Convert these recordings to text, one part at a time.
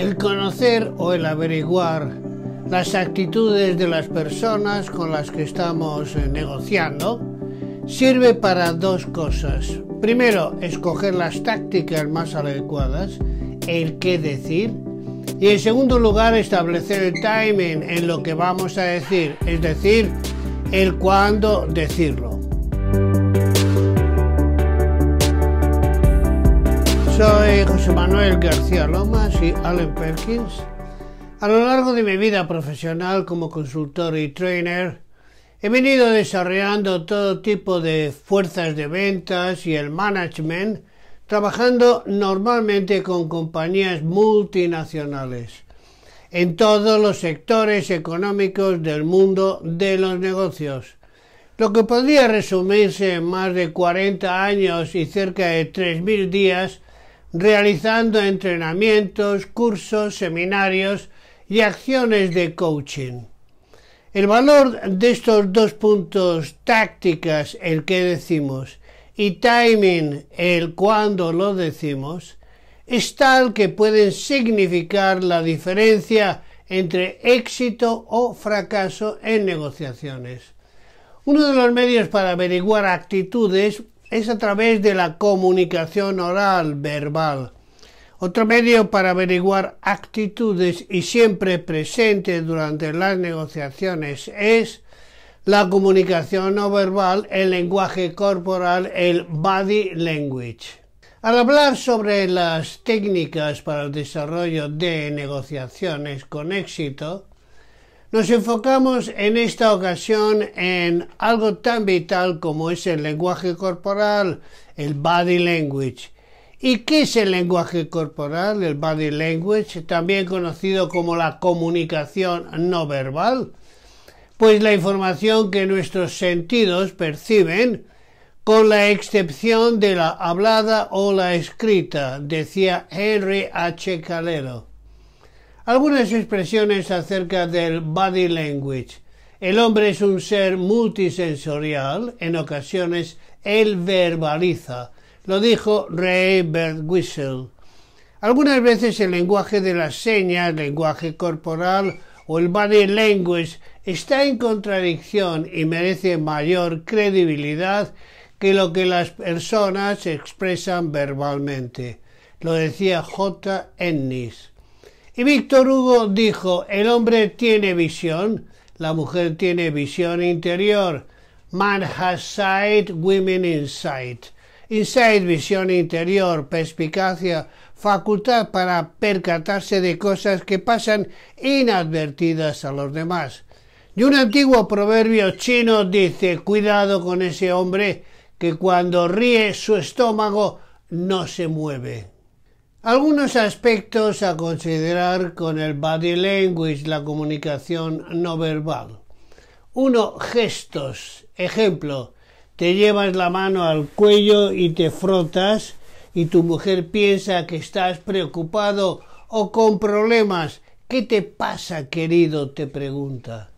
el conocer o el averiguar las actitudes de las personas con las que estamos eh, negociando sirve para dos cosas. Primero, escoger las tácticas más adecuadas, el qué decir. Y en segundo lugar, establecer el timing en lo que vamos a decir, es decir, el cuándo decirlo. Soy José Manuel García Lomas y Allen Perkins. A lo largo de mi vida profesional como consultor y trainer, he venido desarrollando todo tipo de fuerzas de ventas y el management, trabajando normalmente con compañías multinacionales en todos los sectores económicos del mundo de los negocios lo que podría resumirse en más de 40 años y cerca de 3.000 días realizando entrenamientos, cursos, seminarios y acciones de coaching. El valor de estos dos puntos, tácticas, el que decimos, y timing, el cuándo lo decimos, es tal que pueden significar la diferencia entre éxito o fracaso en negociaciones. Uno de los medios para averiguar actitudes es a través de la comunicación oral, verbal. Otro medio para averiguar actitudes y siempre presente durante las negociaciones es la comunicación no verbal, el lenguaje corporal, el body language. Al hablar sobre las técnicas para el desarrollo de negociaciones con éxito, nos enfocamos en esta ocasión en algo tan vital como es el lenguaje corporal, el body language. ¿Y qué es el lenguaje corporal, el body language, también conocido como la comunicación no verbal? Pues la información que nuestros sentidos perciben, con la excepción de la hablada o la escrita, decía Henry H. Calero. Algunas expresiones acerca del body language. El hombre es un ser multisensorial, en ocasiones él verbaliza. Lo dijo Ray Birdwhistle. Algunas veces el lenguaje de las señas, el lenguaje corporal o el body language está en contradicción y merece mayor credibilidad que lo que las personas expresan verbalmente. Lo decía J. Ennis. Y Víctor Hugo dijo, el hombre tiene visión, la mujer tiene visión interior. Man has sight, women insight. Insight, visión interior, perspicacia, facultad para percatarse de cosas que pasan inadvertidas a los demás. Y un antiguo proverbio chino dice, cuidado con ese hombre que cuando ríe su estómago no se mueve. Algunos aspectos a considerar con el body language, la comunicación no verbal. Uno, gestos. Ejemplo, te llevas la mano al cuello y te frotas y tu mujer piensa que estás preocupado o con problemas. ¿Qué te pasa, querido? te pregunta.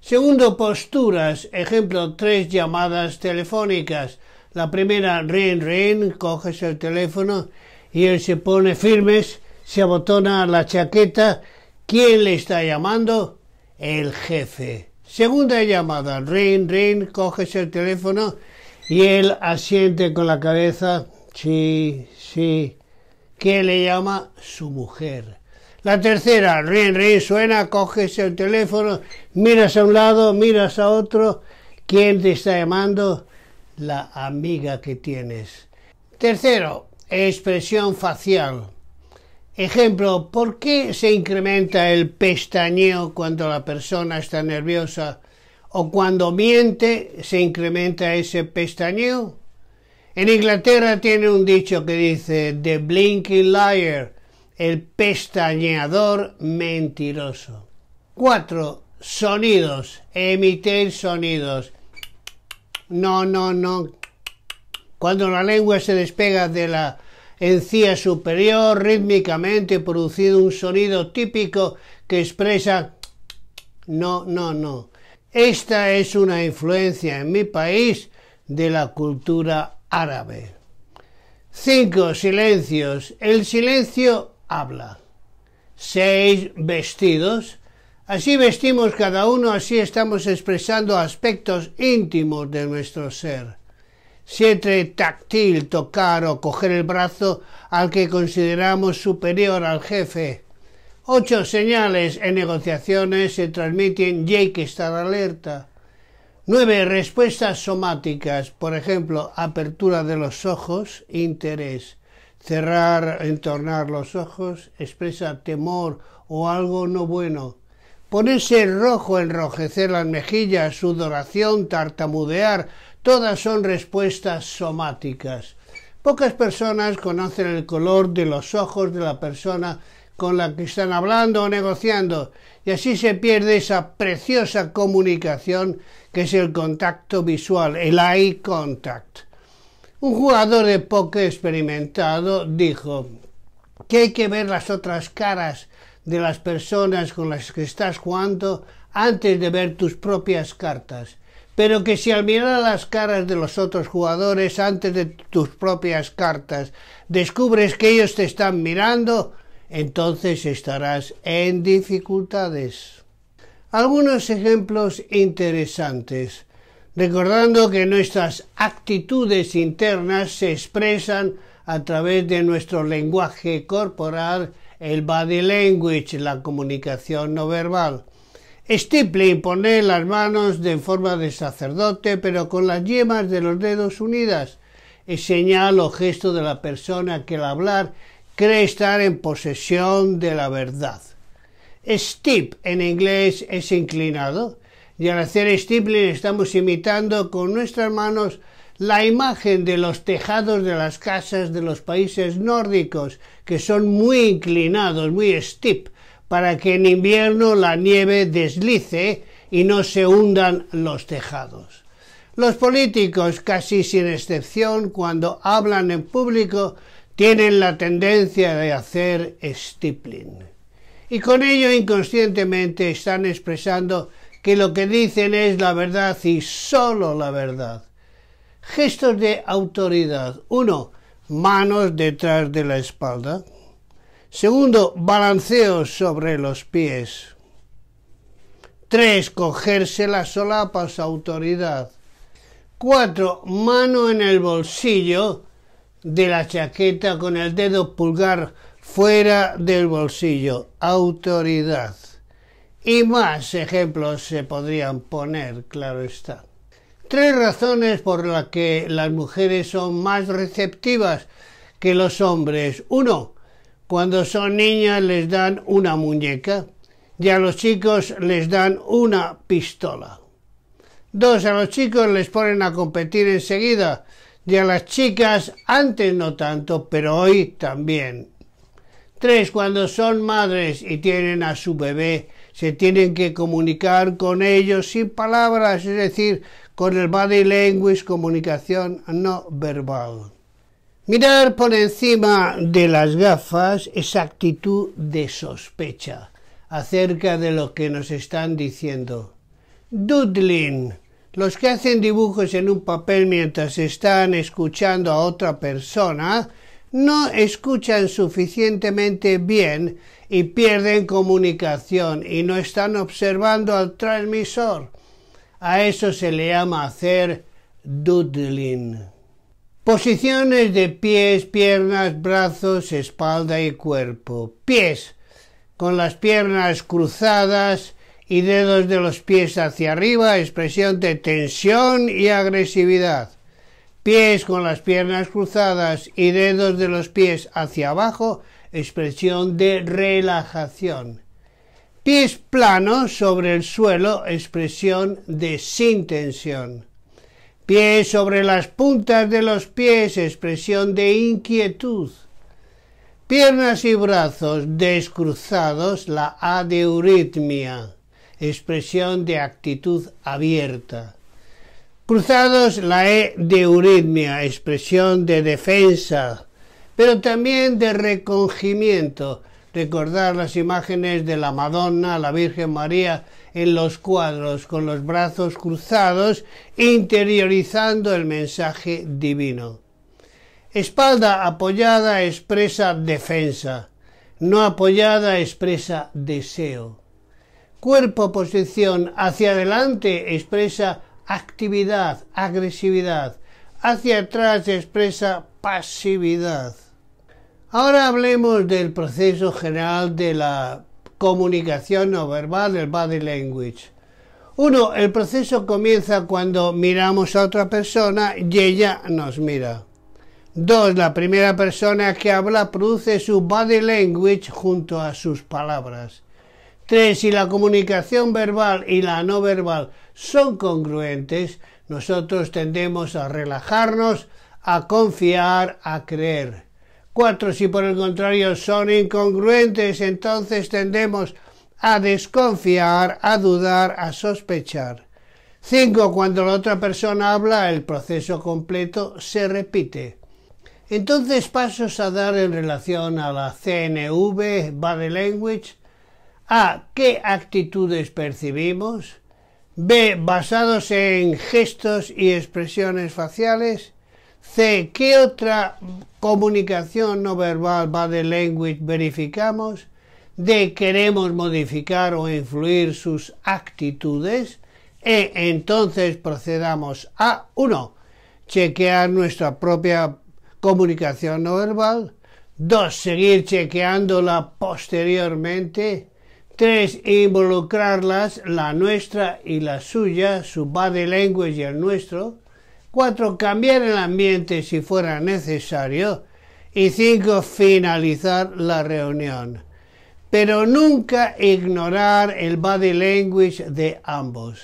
Segundo, posturas. Ejemplo, tres llamadas telefónicas. La primera, ring, ring, coges el teléfono y él se pone firmes, se abotona la chaqueta. ¿Quién le está llamando? El jefe. Segunda llamada, ring, ring, coges el teléfono y él asiente con la cabeza, sí, sí. ¿Quién le llama? Su mujer. La tercera, ring, ring, suena, coges el teléfono, miras a un lado, miras a otro. ¿Quién te está llamando? La amiga que tienes. Tercero, Expresión facial. Ejemplo, ¿por qué se incrementa el pestañeo cuando la persona está nerviosa? ¿O cuando miente se incrementa ese pestañeo? En Inglaterra tiene un dicho que dice The Blinking Liar, el pestañeador mentiroso. 4. Sonidos. Emitir sonidos. No, no, no. Cuando la lengua se despega de la encía superior rítmicamente producido un sonido típico que expresa no, no, no. Esta es una influencia en mi país de la cultura árabe. Cinco, Silencios. El silencio habla. Seis, Vestidos. Así vestimos cada uno, así estamos expresando aspectos íntimos de nuestro ser. Siete, táctil, tocar o coger el brazo al que consideramos superior al jefe. Ocho señales en negociaciones se transmiten y que estar alerta. Nueve respuestas somáticas, por ejemplo, apertura de los ojos, interés. Cerrar, entornar los ojos, expresa temor o algo no bueno. Ponerse rojo, enrojecer las mejillas, sudoración, tartamudear, Todas son respuestas somáticas. Pocas personas conocen el color de los ojos de la persona con la que están hablando o negociando, y así se pierde esa preciosa comunicación que es el contacto visual, el eye contact. Un jugador de poker experimentado dijo que hay que ver las otras caras de las personas con las que estás jugando antes de ver tus propias cartas pero que si al mirar las caras de los otros jugadores antes de tus propias cartas descubres que ellos te están mirando, entonces estarás en dificultades. Algunos ejemplos interesantes, recordando que nuestras actitudes internas se expresan a través de nuestro lenguaje corporal, el body language, la comunicación no verbal. Stipley pone las manos de forma de sacerdote, pero con las yemas de los dedos unidas. Es señal o gesto de la persona que al hablar cree estar en posesión de la verdad. Steep en inglés es inclinado, y al hacer stippling estamos imitando con nuestras manos la imagen de los tejados de las casas de los países nórdicos, que son muy inclinados, muy steep, para que en invierno la nieve deslice y no se hundan los tejados. Los políticos, casi sin excepción, cuando hablan en público, tienen la tendencia de hacer stippling. Y con ello inconscientemente están expresando que lo que dicen es la verdad y sólo la verdad. Gestos de autoridad. uno, Manos detrás de la espalda. Segundo, balanceo sobre los pies. Tres, cogerse las solapas, autoridad. Cuatro, mano en el bolsillo de la chaqueta con el dedo pulgar fuera del bolsillo, autoridad. Y más ejemplos se podrían poner, claro está. Tres razones por las que las mujeres son más receptivas que los hombres. Uno, cuando son niñas les dan una muñeca y a los chicos les dan una pistola. Dos, a los chicos les ponen a competir enseguida y a las chicas antes no tanto, pero hoy también. Tres, cuando son madres y tienen a su bebé, se tienen que comunicar con ellos sin palabras, es decir, con el body language, comunicación no verbal. Mirar por encima de las gafas es actitud de sospecha acerca de lo que nos están diciendo. Doodling. Los que hacen dibujos en un papel mientras están escuchando a otra persona no escuchan suficientemente bien y pierden comunicación y no están observando al transmisor. A eso se le llama hacer doodling. Posiciones de pies, piernas, brazos, espalda y cuerpo. Pies, con las piernas cruzadas y dedos de los pies hacia arriba, expresión de tensión y agresividad. Pies con las piernas cruzadas y dedos de los pies hacia abajo, expresión de relajación. Pies planos sobre el suelo, expresión de sin tensión. Pies sobre las puntas de los pies, expresión de inquietud. Piernas y brazos descruzados, la A de euritmia, expresión de actitud abierta. Cruzados, la E de euritmia, expresión de defensa, pero también de recogimiento, recordar las imágenes de la Madonna, la Virgen María en los cuadros con los brazos cruzados, interiorizando el mensaje divino. Espalda apoyada expresa defensa, no apoyada expresa deseo. Cuerpo posición hacia adelante expresa actividad, agresividad, hacia atrás expresa pasividad. Ahora hablemos del proceso general de la comunicación no verbal, el body language. 1. el proceso comienza cuando miramos a otra persona y ella nos mira. 2. la primera persona que habla produce su body language junto a sus palabras. 3. si la comunicación verbal y la no verbal son congruentes, nosotros tendemos a relajarnos, a confiar, a creer. Cuatro, si por el contrario son incongruentes, entonces tendemos a desconfiar, a dudar, a sospechar. Cinco, cuando la otra persona habla, el proceso completo se repite. Entonces pasos a dar en relación a la CNV, Body Language, a qué actitudes percibimos, B. Basados en gestos y expresiones faciales. C. ¿Qué otra comunicación no verbal body language verificamos? de ¿Queremos modificar o influir sus actitudes? E. Entonces procedamos a 1. Chequear nuestra propia comunicación no verbal. 2. Seguir chequeándola posteriormente. 3. Involucrarlas, la nuestra y la suya, su body language y el nuestro. 4. Cambiar el ambiente si fuera necesario. Y 5. Finalizar la reunión. Pero nunca ignorar el body language de ambos.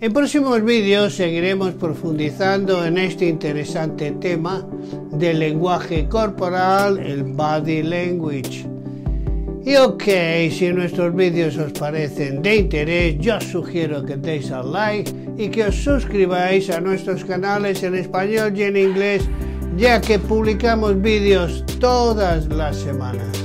En próximos vídeos seguiremos profundizando en este interesante tema del lenguaje corporal, el body language. Y ok, si nuestros vídeos os parecen de interés, yo os sugiero que deis al like y que os suscribáis a nuestros canales en español y en inglés, ya que publicamos vídeos todas las semanas.